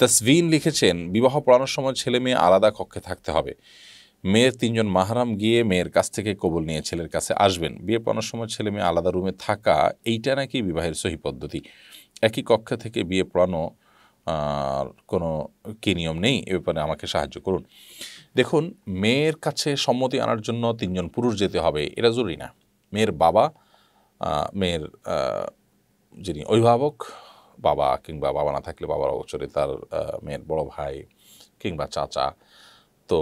তাসভিন লিখেছেন বিবাহ পড়ানোর সময় ছেলে মেয়ে আলাদা কক্ষে থাকতে হবে মেয়ের তিনজন মাহারাম গিয়ে মেয়ের কাছ থেকে কবুল নিয়ে ছেলের কাছে আসবেন বিয়ে পড়ানোর সময় ছেলে মেয়ে আলাদা রুমে থাকা এইটা নাকি বিবাহের সহি পদ্ধতি একই কক্ষ থেকে বিয়ে পড়ানো কোনো কি নিয়ম নেই এ ব্যাপারে আমাকে সাহায্য করুন দেখুন মেয়ের কাছে সম্মতি আনার জন্য তিনজন পুরুষ যেতে হবে এটা জরুরি না মেয়ের বাবা মেয়ের যিনি অভিভাবক বাবা কিংবা বাবা না থাকলে বাবার অবচরে তার মেয়ের বড় ভাই কিংবা চাচা তো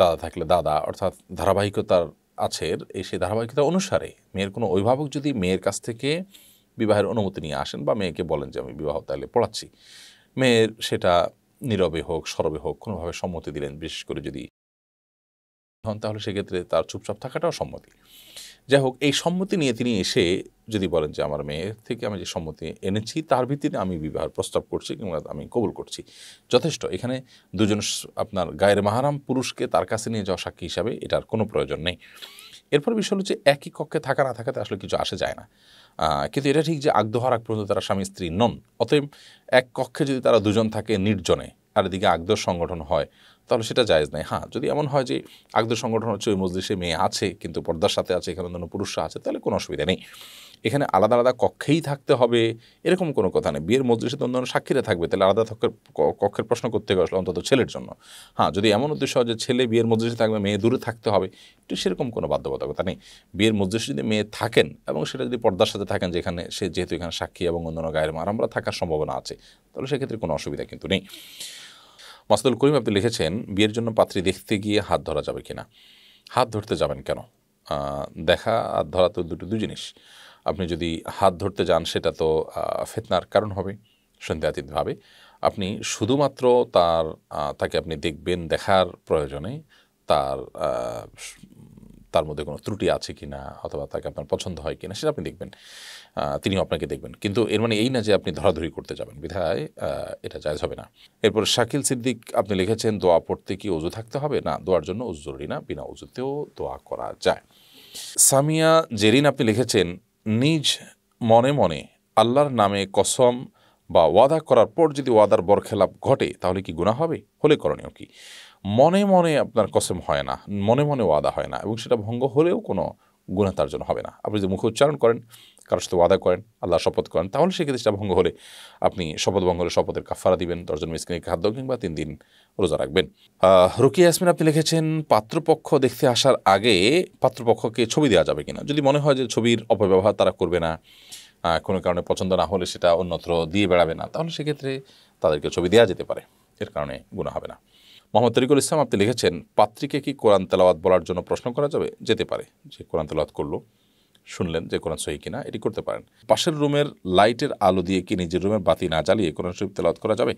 দাদা থাকলে দাদা অর্থাৎ ধারাবাহিকতার আছে এই সেই ধারাবাহিকতা অনুসারে মেয়ের কোনো অভিভাবক যদি মেয়ের কাছ থেকে বিবাহের অনুমতি নিয়ে আসেন বা মেয়েকে বলেন যে আমি বিবাহ তাহলে পড়াচ্ছি মেয়ের সেটা নীরবে হোক সরবে হোক কোনোভাবে সম্মতি দিলেন বিশেষ করে যদি হন তাহলে সেক্ষেত্রে তার চুপচাপ থাকাটাও সম্মতি যাই হোক এই সম্মতি নিয়ে তিনি এসে যদি বলেন যে আমার মেয়ের থেকে আমি যে সম্মতি এনেছি তার ভিত্তিতে আমি বিবাহ প্রস্তাব করছি কিংবা আমি কবুল করছি যথেষ্ট এখানে দুজন আপনার গায়ের মাহারাম পুরুষকে তার কাছে নিয়ে যাওয়া সাক্ষী হিসাবে এটার কোনো প্রয়োজন নেই এরপর বিষয় হচ্ছে যে একই কক্ষে থাকা না থাকাতে আসলে কিছু আসে যায় না কিন্তু এটা ঠিক যে আগদোহার আগ পর্যন্ত তারা স্বামী স্ত্রী নন অতএব এক কক্ষে যদি তারা দুজন থাকে নির্জনে আর এদিকে আগ্রহ সংগঠন হয় তাহলে সেটা জায়জ নাই হ্যাঁ যদি এমন হয় যে আগদের সংগঠন হচ্ছে ওই মজলিসে মেয়ে আছে কিন্তু পর্দার সাথে আছে এখানে অন্য পুরুষরা আছে তাহলে কোনো অসুবিধা নেই এখানে আলাদা আলাদা কক্ষেই থাকতে হবে এরকম কোনো কথা নেই বিয়ের মজলিসে তো অন্যান্য সাক্ষীরা থাকবে তাহলে আলাদা কক্ষের প্রশ্ন করতে গেছিলো অন্তত ছেলের জন্য হ্যাঁ যদি এমন উদ্দেশ্য হয় যে ছেলে বিয়ের মজলিসে থাকবে মেয়ে দূরে থাকতে হবে একটু সেরকম কোনো বাধ্যবাধকতা নেই বিয়ের মজলিসে যদি মেয়ে থাকেন এবং সেটা যদি পর্দার সাথে থাকেন যেখানে সে যেহেতু এখানে সাক্ষী এবং অন্যান্য গায়ের মারামরা থাকার সম্ভাবনা আছে তাহলে সেক্ষেত্রে কোনো অসুবিধা কিন্তু নেই মাসুদুল করিম আপনি লিখেছেন বিয়ের জন্য পাত্রী দেখতে গিয়ে হাত ধরা যাবে কিনা হাত ধরতে যাবেন কেন দেখা আর ধরা তো দুটো দু জিনিস আপনি যদি হাত ধরতে যান সেটা তো ফেতনার কারণ হবে সন্ধ্যাতীতভাবে আপনি শুধুমাত্র তার তাকে আপনি দেখবেন দেখার প্রয়োজনে তার তার মধ্যে কোনো ত্রুটি আছে কি না অথবা তাকে আপনার পছন্দ হয় কি না সেটা আপনি দেখবেন তিনিও আপনাকে দেখবেন কিন্তু এর মানে এই না যে আপনি ধরাধরি করতে যাবেন বিধায় এটা জায়জ হবে না এরপর শাকিল সিদ্দিক আপনি লিখেছেন দোয়া পড়তে কি অজু থাকতে হবে না দোয়ার জন্য উজু জরুরি না বিনা উজুতেও দোয়া করা যায় সামিয়া জেরিন আপনি লিখেছেন নিজ মনে মনে আল্লাহর নামে কসম বা ওয়াদা করার পর যদি ওয়াদার বরখেলাপ ঘটে তাহলে কি গুণা হবে হলে করণীয় কি মনে মনে আপনার কসম হয় না মনে মনে ওয়াদা হয় না এবং সেটা ভঙ্গ হলেও কোনো গুণা তার জন্য হবে না আপনি যদি মুখে উচ্চারণ করেন কারোর সাথে ওয়াদা করেন আল্লাহ শপথ করেন তাহলে সেক্ষেত্রে সেটা ভঙ্গ হলে আপনি শপথ ভঙ্গ হলে শপথের কাফারা দিবেন দশজন মিসকিনে খাদ্য কিংবা তিন দিন রোজা রাখবেন রুকি ইয়াসমিন আপনি লিখেছেন পাত্রপক্ষ দেখতে আসার আগে পাত্রপক্ষকে ছবি দেওয়া যাবে কিনা যদি মনে হয় যে ছবির অপব্যবহার তারা করবে না কোনো কারণে পছন্দ না হলে সেটা অন্যত্র দিয়ে বেড়াবে না তাহলে সেক্ষেত্রে তাদেরকে ছবি দেওয়া যেতে পারে এর কারণে গুণা হবে না মোহাম্মদ তরিকুল ইসলাম আপনি লিখেছেন পাত্রীকে কি কোরআন তেলাওয়াত বলার জন্য প্রশ্ন করা যাবে যেতে পারে যে কোরআন তেলাওয়াত করলো শুনলেন যে কোরআন সহি কিনা এটি করতে পারেন পাশের রুমের লাইটের আলো দিয়ে কি নিজের রুমের বাতি না জ্বালিয়ে কোরআন শরীফ তেলাওয়াত করা যাবে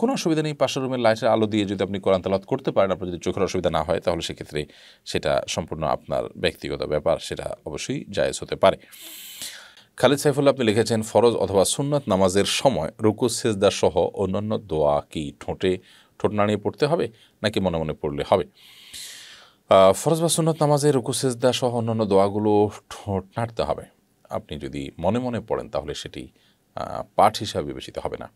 কোনো অসুবিধা নেই পাশের রুমের লাইটের আলো দিয়ে যদি আপনি কোরআন তেলাওয়াত করতে পারেন আপনার যদি চোখের অসুবিধা না হয় তাহলে সেক্ষেত্রে সেটা সম্পূর্ণ আপনার ব্যক্তিগত ব্যাপার সেটা অবশ্যই জায়েজ হতে পারে খালিদ সাইফুল্লাহ আপনি লিখেছেন ফরজ অথবা সুন্নত নামাজের সময় রুকু সেজদা সহ অন্যান্য দোয়া কি ঠোঁটে ঠোঁট নাড়িয়ে পড়তে হবে নাকি মনে মনে পড়লে হবে ফরজ বা সুন্নত নামাজের রুকুসেজদা সহ অন্যান্য দোয়াগুলো ঠোঁট নাড়তে হবে আপনি যদি মনে মনে পড়েন তাহলে সেটি পাঠ হিসাবে বিবেচিত হবে না